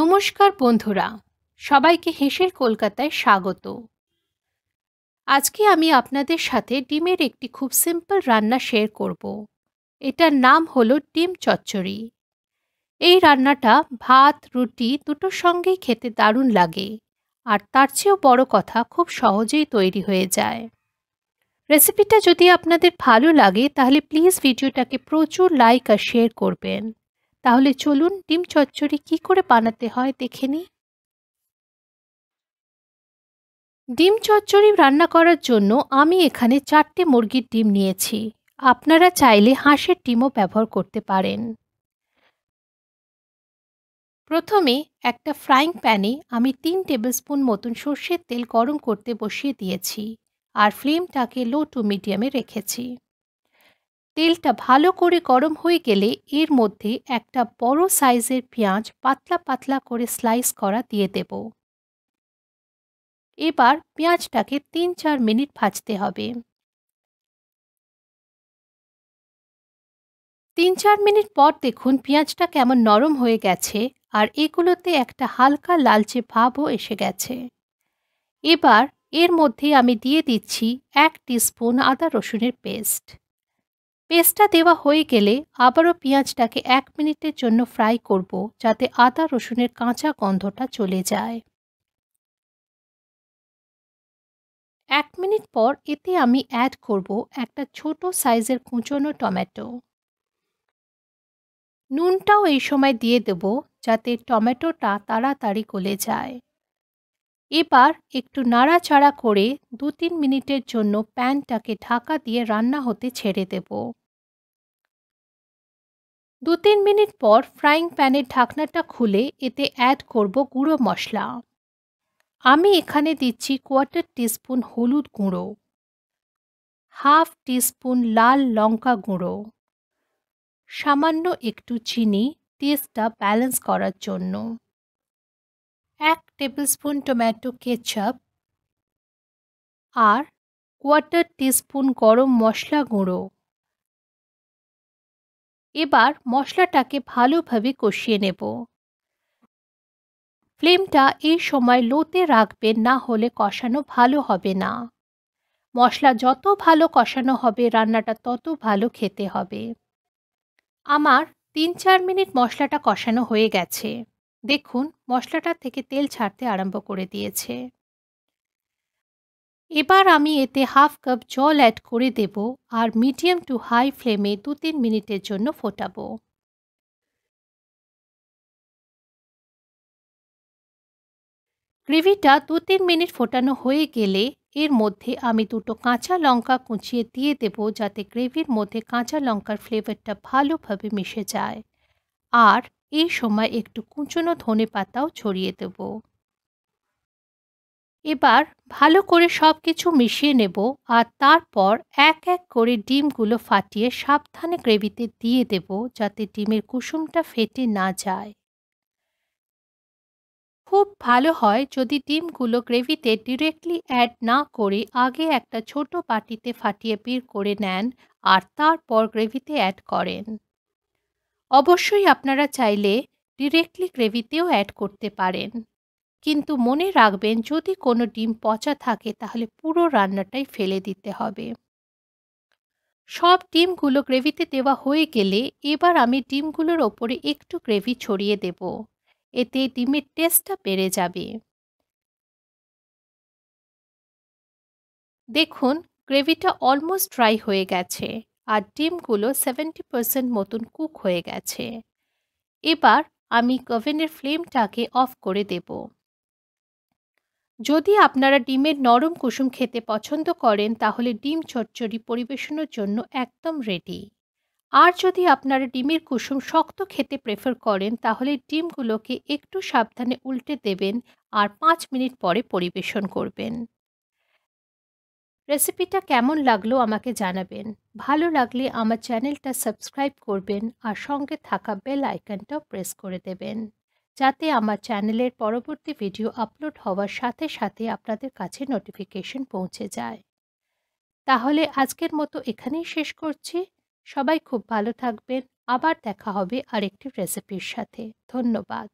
নমস্কার বন্ধুরা সবাইকে হেসের কলকাতায় স্বাগত আজকে আমি আপনাদের সাথে ডিমের একটি খুব সিম্পল রান্না শেয়ার করব এটার নাম হলো ডিম চচ্চড়ি এই রান্নাটা ভাত রুটি দুটোর সঙ্গেই খেতে দারুণ লাগে আর তার চেয়েও বড় কথা খুব সহজেই তৈরি হয়ে যায় রেসিপিটা যদি আপনাদের ভালো লাগে তাহলে প্লিজ ভিডিওটাকে প্রচুর লাইক আর শেয়ার করবেন তাহলে চলুন ডিম চচ্চড়ি কি করে বানাতে হয় দেখে নি ডিম চচ্চড়ি রান্না করার জন্য আমি এখানে চারটে মুরগির ডিম নিয়েছি আপনারা চাইলে হাঁসের ডিমও ব্যবহার করতে পারেন প্রথমে একটা ফ্রাইং প্যানে আমি তিন টেবিলস্পুন মতন সর্ষের তেল গরম করতে বসিয়ে দিয়েছি আর ফ্লেমটাকে লো টু মিডিয়ামে রেখেছি তেলটা ভালো করে গরম হয়ে গেলে এর মধ্যে একটা বড় সাইজের পেঁয়াজ পাতলা পাতলা করে স্লাইস করা দিয়ে দেব এবার পেঁয়াজটাকে তিন চার মিনিট ভাজতে হবে তিন চার মিনিট পর দেখুন পেঁয়াজটা কেমন নরম হয়ে গেছে আর এগুলোতে একটা হালকা লালচে ভাবও এসে গেছে এবার এর মধ্যে আমি দিয়ে দিচ্ছি এক স্পুন আদা রসুনের পেস্ট পেস্টটা দেওয়া হয়ে গেলে আবারও পেঁয়াজটাকে এক মিনিটের জন্য ফ্রাই করব যাতে আদা রসুনের কাঁচা গন্ধটা চলে যায় এক মিনিট পর এতে আমি অ্যাড করব একটা ছোট সাইজের কুঁচনো টমেটো নুনটাও এই সময় দিয়ে দেব যাতে টমেটোটা তাড়াতাড়ি গলে যায় এবার একটু নাড়াচাড়া করে দু তিন মিনিটের জন্য প্যানটাকে ঢাকা দিয়ে রান্না হতে ছেড়ে দেব দু তিন মিনিট পর ফ্রাইং প্যানের ঢাকনাটা খুলে এতে অ্যাড করব গুঁড়ো মশলা আমি এখানে দিচ্ছি কোয়ার্টার টিস্পুন হলুদ গুঁড়ো হাফ টিস্পুন লাল লঙ্কা গুঁড়ো সামান্য একটু চিনি টেস্টটা ব্যালেন্স করার জন্য tablespoon tomato ketchup আর কোয়ার্টার টিস্পুন গরম মশলা গুঁড়ো এবার মশলাটাকে ভালোভাবে কষিয়ে নেব ফ্লেমটা এই সময় লোতে রাখবেন না হলে কষানো ভালো হবে না মশলা যত ভালো কষানো হবে রান্নাটা তত ভালো খেতে হবে আমার তিন চার মিনিট মশলাটা কষানো হয়ে গেছে দেখুন মশলাটা থেকে তেল ছাড়তে আরম্ভ করে দিয়েছে এবার আমি এতে হাফ কাপ জল অ্যাড করে দেব আর মিডিয়াম টু হাই ফ্লেমে দু তিন মিনিটের জন্য ফোটাবো গ্রেভিটা দু তিন মিনিট ফোটানো হয়ে গেলে এর মধ্যে আমি দুটো কাঁচা লঙ্কা কুঁচিয়ে দিয়ে দেব যাতে গ্রেভির মধ্যে কাঁচা লঙ্কার ফ্লেভারটা ভালোভাবে মিশে যায় আর এই সময় একটু কুচনো ধনে পাতাও ছড়িয়ে দেব এবার ভালো করে সব কিছু মিশিয়ে নেব আর তারপর এক এক করে ডিমগুলো ফাটিয়ে সাবধানে গ্রেভিতে দিয়ে দেব যাতে ডিমের কুসুমটা ফেটে না যায় খুব ভালো হয় যদি ডিমগুলো গ্রেভিতে ডিরেক্টলি অ্যাড না করে আগে একটা ছোট বাটিতে ফাটিয়ে বের করে নেন আর তারপর গ্রেভিতে অ্যাড করেন অবশ্যই আপনারা চাইলে ডিরেক্টলি গ্রেভিতেও অ্যাড করতে পারেন কিন্তু মনে রাখবেন যদি কোনো ডিম পচা থাকে তাহলে পুরো রান্নাটাই ফেলে দিতে হবে সব ডিমগুলো গ্রেভিতে দেওয়া হয়ে গেলে এবার আমি ডিমগুলোর ওপরে একটু গ্রেভি ছড়িয়ে দেব এতে ডিমের টেস্টটা বেড়ে যাবে দেখুন গ্রেভিটা অলমোস্ট ড্রাই হয়ে গেছে আর ডিমগুলো সেভেন্টি পারসেন্ট মতন কুক হয়ে গেছে এবার আমি কভেনের ফ্লেমটাকে অফ করে দেব যদি আপনারা ডিমের নরম কুসুম খেতে পছন্দ করেন তাহলে ডিম চচ্চড়ি পরিবেশনের জন্য একদম রেডি আর যদি আপনারা ডিমের কুসুম শক্ত খেতে প্রেফার করেন তাহলে ডিমগুলোকে একটু সাবধানে উল্টে দেবেন আর পাঁচ মিনিট পরে পরিবেশন করবেন রেসিপিটা কেমন লাগলো আমাকে জানাবেন ভালো লাগলে আমার চ্যানেলটা সাবস্ক্রাইব করবেন আর সঙ্গে থাকা বেল আইকনটাও প্রেস করে দেবেন যাতে আমার চ্যানেলের পরবর্তী ভিডিও আপলোড হওয়ার সাথে সাথে আপনাদের কাছে নোটিফিকেশন পৌঁছে যায় তাহলে আজকের মতো এখানেই শেষ করছি সবাই খুব ভালো থাকবেন আবার দেখা হবে আরেকটি রেসিপির সাথে ধন্যবাদ